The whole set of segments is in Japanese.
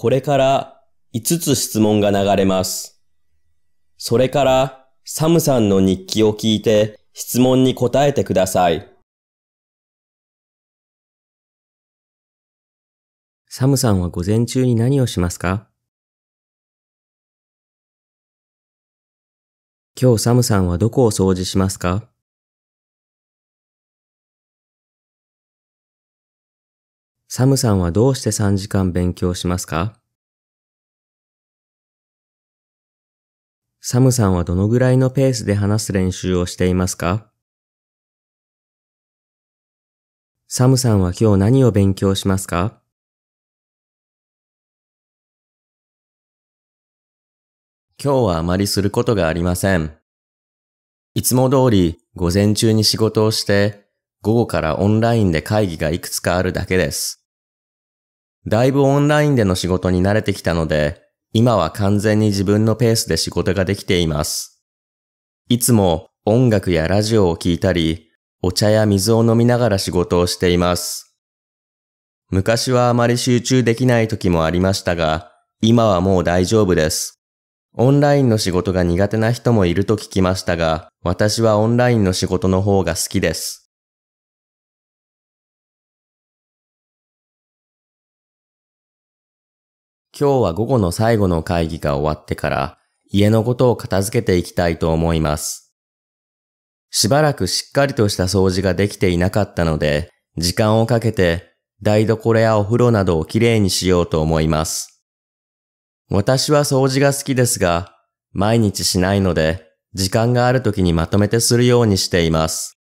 これから5つ質問が流れます。それからサムさんの日記を聞いて質問に答えてください。サムさんは午前中に何をしますか今日サムさんはどこを掃除しますかサムさんはどうして3時間勉強しますかサムさんはどのぐらいのペースで話す練習をしていますかサムさんは今日何を勉強しますか今日はあまりすることがありません。いつも通り午前中に仕事をして午後からオンラインで会議がいくつかあるだけです。だいぶオンラインでの仕事に慣れてきたので、今は完全に自分のペースで仕事ができています。いつも音楽やラジオを聴いたり、お茶や水を飲みながら仕事をしています。昔はあまり集中できない時もありましたが、今はもう大丈夫です。オンラインの仕事が苦手な人もいると聞きましたが、私はオンラインの仕事の方が好きです。今日は午後の最後の会議が終わってから、家のことを片付けていきたいと思います。しばらくしっかりとした掃除ができていなかったので、時間をかけて台所やお風呂などをきれいにしようと思います。私は掃除が好きですが、毎日しないので、時間がある時にまとめてするようにしています。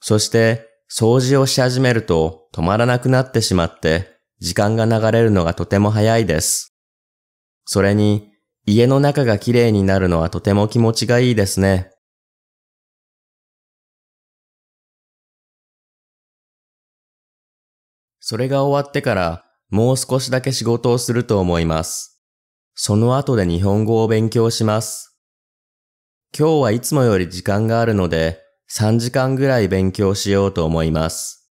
そして、掃除をし始めると止まらなくなってしまって、時間が流れるのがとても早いです。それに、家の中が綺麗になるのはとても気持ちがいいですね。それが終わってからもう少しだけ仕事をすると思います。その後で日本語を勉強します。今日はいつもより時間があるので3時間ぐらい勉強しようと思います。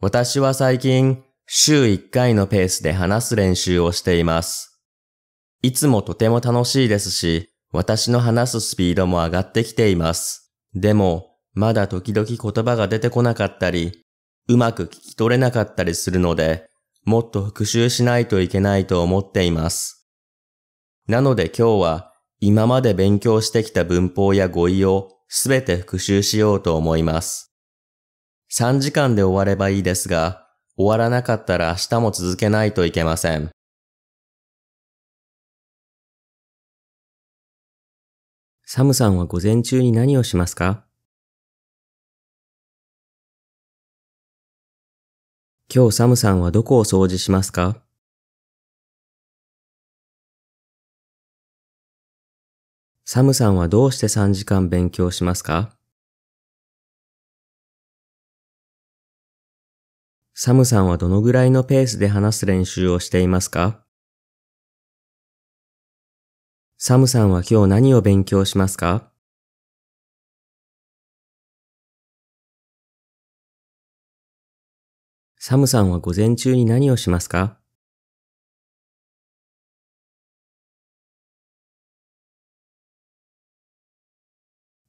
私は最近週1回のペースで話す練習をしています。いつもとても楽しいですし、私の話すスピードも上がってきています。でも、まだ時々言葉が出てこなかったり、うまく聞き取れなかったりするので、もっと復習しないといけないと思っています。なので今日は今まで勉強してきた文法や語彙をすべて復習しようと思います。3時間で終わればいいですが、終わらなかったら明日も続けないといけません。サムさんは午前中に何をしますか今日サムさんはどこを掃除しますかサムさんはどうして3時間勉強しますかサムさんはどのぐらいのペースで話す練習をしていますかサムさんは今日何を勉強しますかサムさんは午前中に何をしますか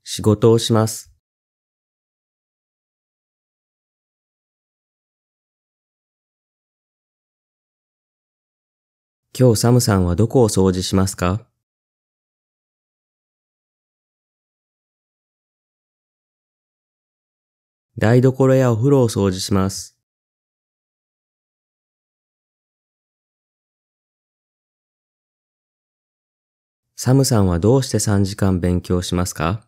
仕事をします。今日サムさんはどこを掃除しますか台所やお風呂を掃除します。サムさんはどうして3時間勉強しますか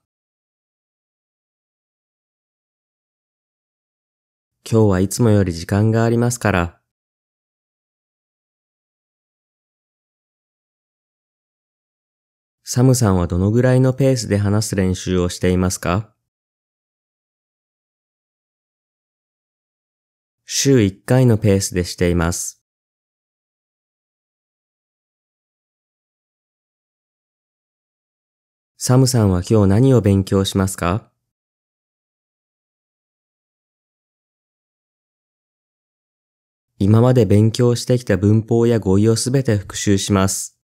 今日はいつもより時間がありますからサムさんはどのぐらいのペースで話す練習をしていますか週1回のペースでしています。サムさんは今日何を勉強しますか今まで勉強してきた文法や語彙をすべて復習します。